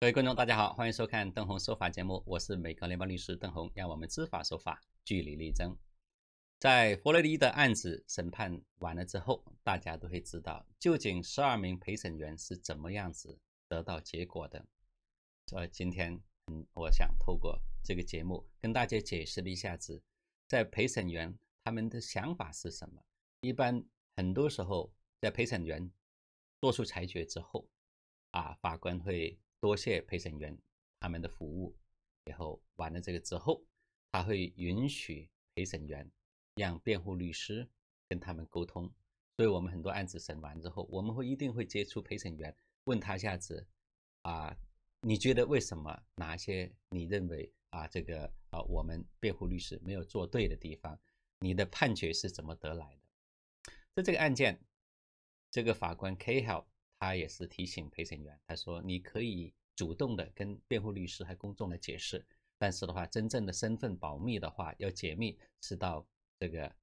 各位观众，大家好，欢迎收看邓红说法节目，我是美国联邦律师邓红，让我们知法守法，据理力争。在佛洛伊的案子审判完了之后，大家都会知道究竟十二名陪审员是怎么样子得到结果的。呃，今天，嗯，我想透过这个节目跟大家解释一下子，在陪审员他们的想法是什么。一般很多时候，在陪审员做出裁决之后，啊，法官会。多谢陪审员他们的服务，然后完了这个之后，他会允许陪审员让辩护律师跟他们沟通。所以，我们很多案子审完之后，我们会一定会接触陪审员，问他一下子啊，你觉得为什么？哪些你认为啊，这个啊，我们辩护律师没有做对的地方？你的判决是怎么得来的？在这个案件，这个法官 K 号。他也是提醒陪审员，他说：“你可以主动的跟辩护律师和公众来解释，但是的话，真正的身份保密的话，要解密是到这个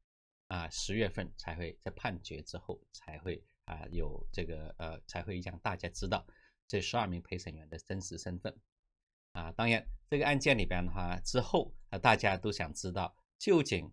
啊十月份才会在判决之后才会啊有这个呃才会让大家知道这十二名陪审员的真实身份啊。当然，这个案件里边的话之后啊，大家都想知道究竟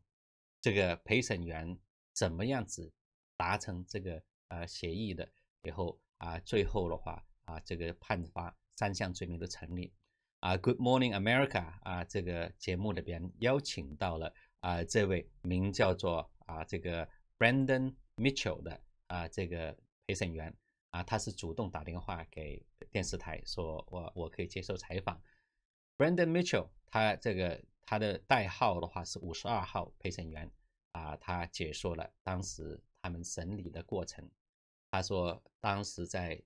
这个陪审员怎么样子达成这个呃协议的以后。”啊，最后的话啊，这个判罚三项罪名都成立。啊，Good Morning America 啊，这个节目里边邀请到了啊，这位名叫做啊，这个 Brandon Mitchell 的啊，这个陪审员啊，他是主动打电话给电视台说，我我可以接受采访。Brandon Mitchell 他这个他的代号的话是五十二号陪审员啊，他解说了当时他们审理的过程。他说，当时在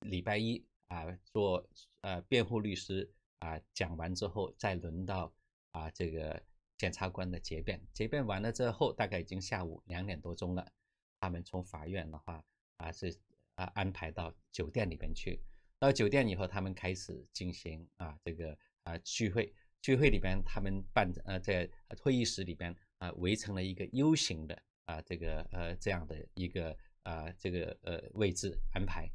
礼拜一啊，做呃辩护律师啊，讲完之后，再轮到啊这个检察官的结辩，结辩完了之后，大概已经下午两点多钟了。他们从法院的话啊是啊安排到酒店里边去。到酒店以后，他们开始进行啊这个啊聚会，聚会里边他们办呃在会议室里边啊围成了一个 U 型的啊这个呃这样的一个。啊，这个呃位置安排，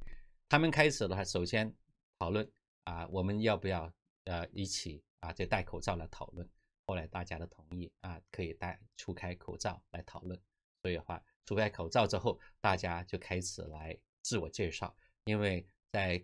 他们开始的话，首先讨论啊，我们要不要呃一起啊，就戴口罩来讨论？后来大家的同意啊，可以戴除开口罩来讨论。所以的话，除开口罩之后，大家就开始来自我介绍，因为在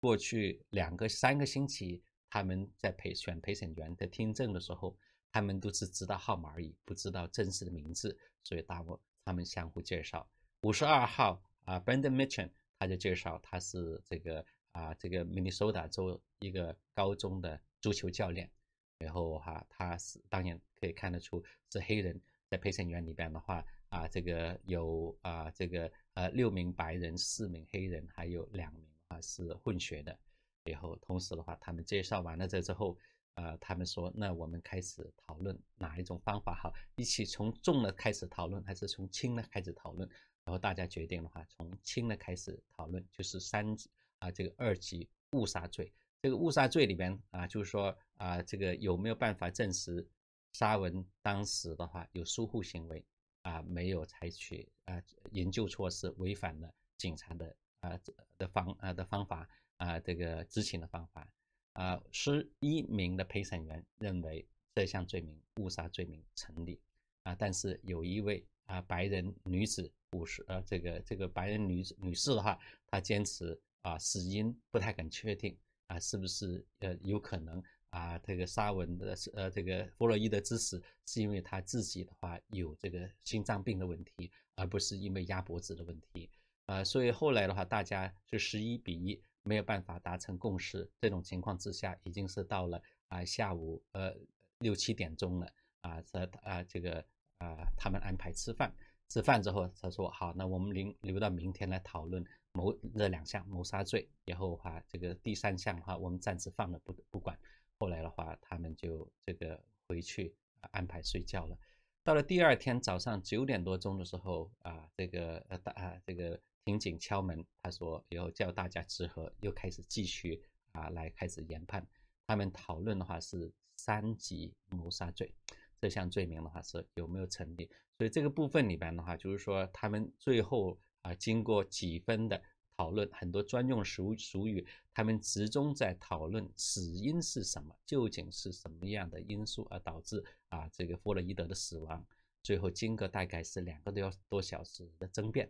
过去两个三个星期，他们在陪选陪审员在听证的时候，他们都是知道号码而已，不知道真实的名字，所以大伙他们相互介绍。五十二号啊，Brandon Mitchell，他就介绍他是这个啊，这个 Minnesota 州一个高中的足球教练。然后哈，他是当然可以看得出是黑人。在陪审员里边的话啊，这个有啊，这个呃六名白人，四名黑人，还有两名啊是混血的。然后同时的话，他们介绍完了这之后，呃，他们说那我们开始讨论哪一种方法好，一起从重的开始讨论，还是从轻的开始讨论？然后大家决定的话，从轻的开始讨论，就是三级啊，这个二级误杀罪，这个误杀罪里边啊，就是说啊，这个有没有办法证实沙文当时的话有疏忽行为啊，没有采取啊营救措施，违反了警察的啊的方啊的方法啊，这个执勤的方法啊，十一名的陪审员认为这项罪名误杀罪名成立啊，但是有一位。啊，白人女子五十，呃，这个这个白人女子女士的话，她坚持啊，死因不太敢确定啊，是不是呃有可能啊，这个沙文的呃这个弗洛伊德之死是因为她自己的话有这个心脏病的问题，而不是因为压脖子的问题，呃，所以后来的话，大家就十一比一没有办法达成共识，这种情况之下，已经是到了啊下午呃六七点钟了啊，在啊这个。啊，他们安排吃饭，吃饭之后，他说好，那我们留留到明天来讨论谋那两项谋杀罪，然后话这个第三项的话，我们暂时放了不不管。后来的话，他们就这个回去安排睡觉了。到了第二天早上九点多钟的时候，啊，这个呃大啊这个庭警敲门，他说要叫大家集合，又开始继续啊来开始研判。他们讨论的话是三级谋杀罪。这项罪名的话是有没有成立？所以这个部分里边的话，就是说他们最后啊经过几分的讨论，很多专用俗俗语，他们集中在讨论死因是什么，究竟是什么样的因素而导致啊这个弗洛伊德的死亡。最后经过大概是两个多多小时的争辩，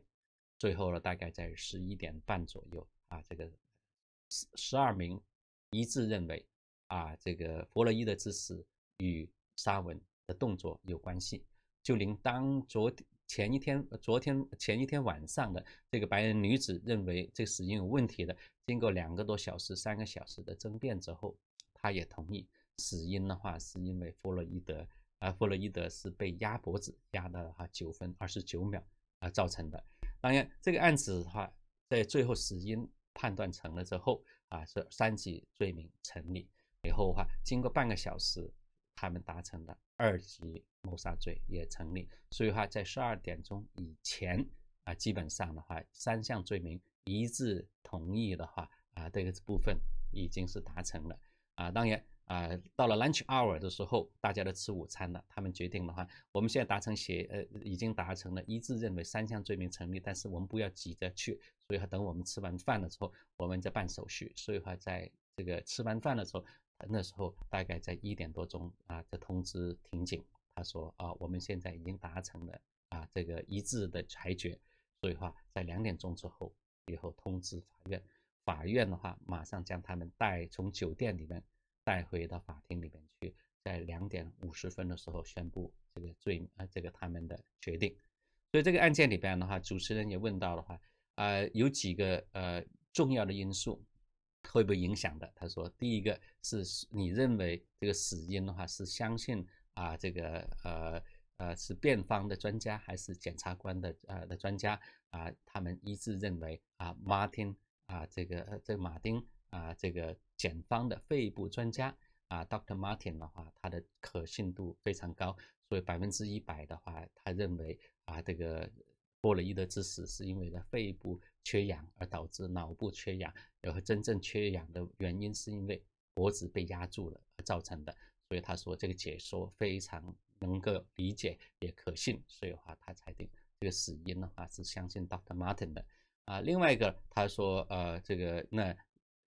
最后呢大概在十一点半左右啊这个十十二名一致认为啊这个弗洛伊德之死与沙文。的动作有关系，就连当昨前一天、昨天前一天晚上的这个白人女子认为这死因有问题的，经过两个多小时、三个小时的争辩之后，她也同意死因的话是因为弗洛伊德，而弗洛伊德是被压脖子压的哈九分二十九秒啊造成的。当然，这个案子的话，在最后死因判断成了之后啊，是三级罪名成立以后的话，经过半个小时，他们达成了。二级谋杀罪也成立，所以话在十二点钟以前啊，基本上的话，三项罪名一致同意的话啊，这个部分已经是达成了啊。当然啊，到了 lunch hour 的时候，大家都吃午餐了。他们决定的话，我们现在达成协呃，已经达成了一致，认为三项罪名成立。但是我们不要急着去，所以等我们吃完饭的时候，我们再办手续。所以话在这个吃完饭的时候。那时候大概在一点多钟啊，就通知庭警。他说啊，我们现在已经达成了啊这个一致的裁决，所以话在两点钟之后以后通知法院，法院的话马上将他们带从酒店里面带回到法庭里面去，在两点五十分的时候宣布这个罪啊这个他们的决定。所以这个案件里边的话，主持人也问到的话，呃，有几个呃重要的因素。会不会影响的？他说，第一个是，你认为这个死因的话，是相信啊，这个呃呃是辩方的专家还是检察官的呃的专家啊？他们一致认为啊，m a r t i n 啊，这个这马丁啊，这个检方的肺部专家啊，Doctor Martin 的话，他的可信度非常高，所以百分之一百的话，他认为啊，这个。波雷伊德之死是因为他肺部缺氧而导致脑部缺氧，然后真正缺氧的原因是因为脖子被压住了造成的。所以他说这个解说非常能够理解，也可信。所以话他裁定这个死因的话是相信 Dr. Martin 的啊。另外一个他说呃这个那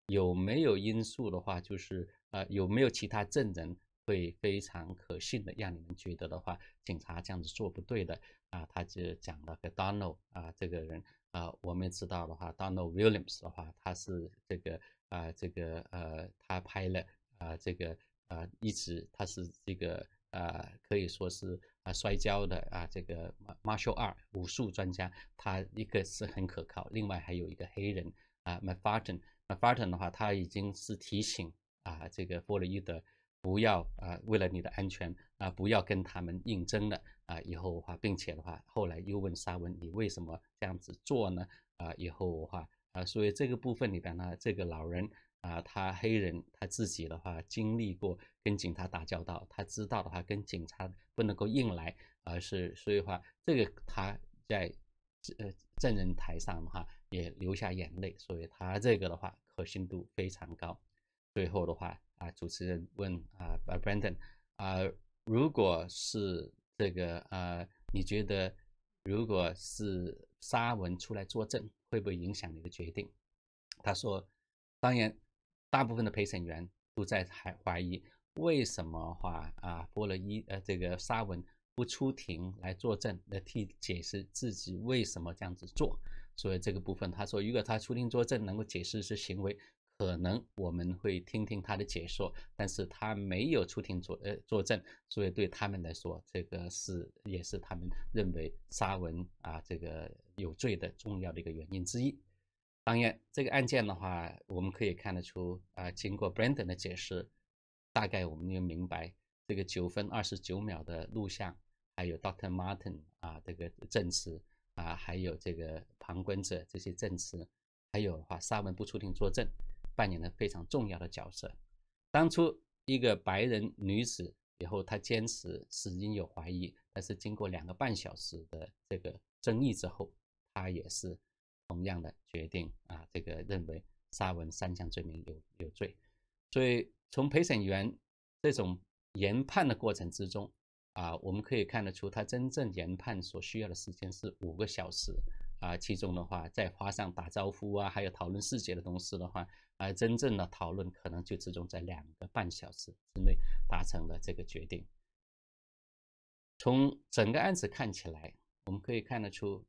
有没有因素的话就是呃有没有其他证人？会非常可信的，让你们觉得的话，警察这样子做不对的啊，他就讲了给 Donald 啊这个人啊，我们知道的话，Donald Williams 的话，他是这个啊，这个呃，他拍了啊，这个啊，一直他是这个啊，可以说是啊摔跤的啊，这个 Martial 二武术专家，他一个是很可靠，另外还有一个黑人啊，My Farton，My Farton 的话，他已经是提醒啊，这个 f o r 德。e 不要啊！为了你的安全啊！不要跟他们硬争了啊！以后的话，并且的话，后来又问沙文，你为什么这样子做呢？啊！以后的话啊，所以这个部分里边呢，这个老人啊，他黑人，他自己的话经历过跟警察打交道，他知道的话跟警察不能够硬来，而是所以话，这个他在呃证人台上的话也流下眼泪，所以他这个的话可信度非常高。最后的话。啊！主持人问啊，啊，Brandon，啊，如果是这个啊，你觉得如果是沙文出来作证，会不会影响你的决定？他说，当然，大部分的陪审员都在还怀疑为什么话啊，波罗伊呃，这个沙文不出庭来作证来替解释自己为什么这样子做，所以这个部分他说，如果他出庭作证能够解释是行为。可能我们会听听他的解说，但是他没有出庭作呃作证，所以对他们来说，这个是也是他们认为沙文啊这个有罪的重要的一个原因之一。当然，这个案件的话，我们可以看得出啊，经过 Brandon 的解释，大概我们就明白这个九分二十九秒的录像，还有 Doctor Martin 啊这个证词啊，还有这个旁观者这些证词，还有的话，沙文不出庭作证。扮演了非常重要的角色。当初一个白人女子，以后她坚持死因有怀疑，但是经过两个半小时的这个争议之后，她也是同样的决定啊，这个认为沙文三项罪名有有罪。所以从陪审员这种研判的过程之中啊，我们可以看得出，他真正研判所需要的时间是五个小时。啊，其中的话，在花上打招呼啊，还有讨论细节的同时的话，啊，真正的讨论可能就集中在两个半小时之内达成了这个决定。从整个案子看起来，我们可以看得出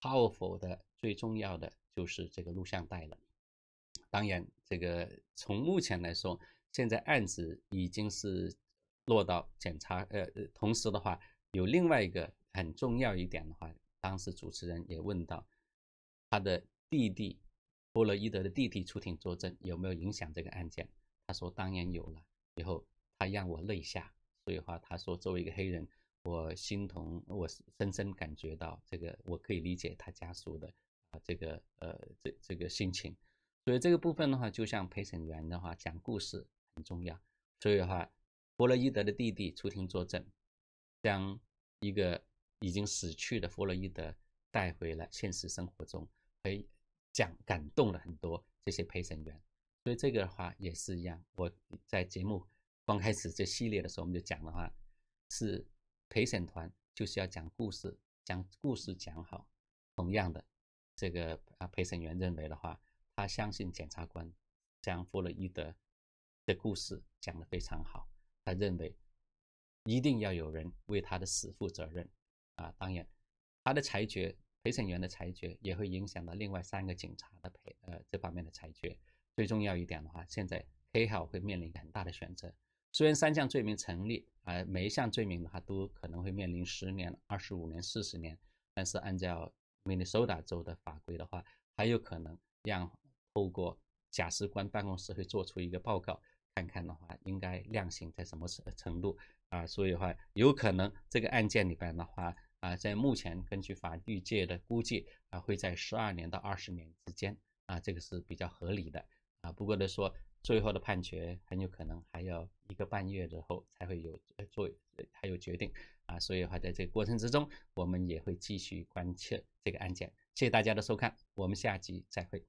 p o w e r f u l 的最重要的就是这个录像带了。当然，这个从目前来说，现在案子已经是落到检察，呃，同时的话，有另外一个很重要一点的话。当时主持人也问到他的弟弟波罗伊德的弟弟出庭作证有没有影响这个案件？他说当然有了，以后他让我泪下。所以话他说作为一个黑人，我心疼，我深深感觉到这个，我可以理解他家属的啊这个呃这这个心情。所以这个部分的话，就像陪审员的话，讲故事很重要。所以话伯罗伊德的弟弟出庭作证，将一个。已经死去的弗洛伊德带回了现实生活中，诶，讲感动了很多这些陪审员，所以这个的话也是一样。我在节目刚开始这系列的时候，我们就讲的话是陪审团就是要讲故事，讲故事讲好。同样的，这个啊陪审员认为的话，他相信检察官将弗洛伊德的故事讲得非常好，他认为一定要有人为他的死负责任。啊，当然，他的裁决，陪审员的裁决也会影响到另外三个警察的陪呃这方面的裁决。最重要一点的话，现在黑号会面临很大的选择。虽然三项罪名成立啊，每一项罪名的话都可能会面临十年、二十五年、四十年。但是按照 Minnesota 州的法规的话，还有可能让透过假释官办公室会做出一个报告，看看的话应该量刑在什么程程度啊。所以话有可能这个案件里边的话。啊，在目前根据法律界的估计啊，会在十二年到二十年之间啊，这个是比较合理的啊。不过呢说，最后的判决很有可能还要一个半月之后才会有做还有决定啊。所以话，在这个过程之中，我们也会继续关切这个案件。谢谢大家的收看，我们下集再会。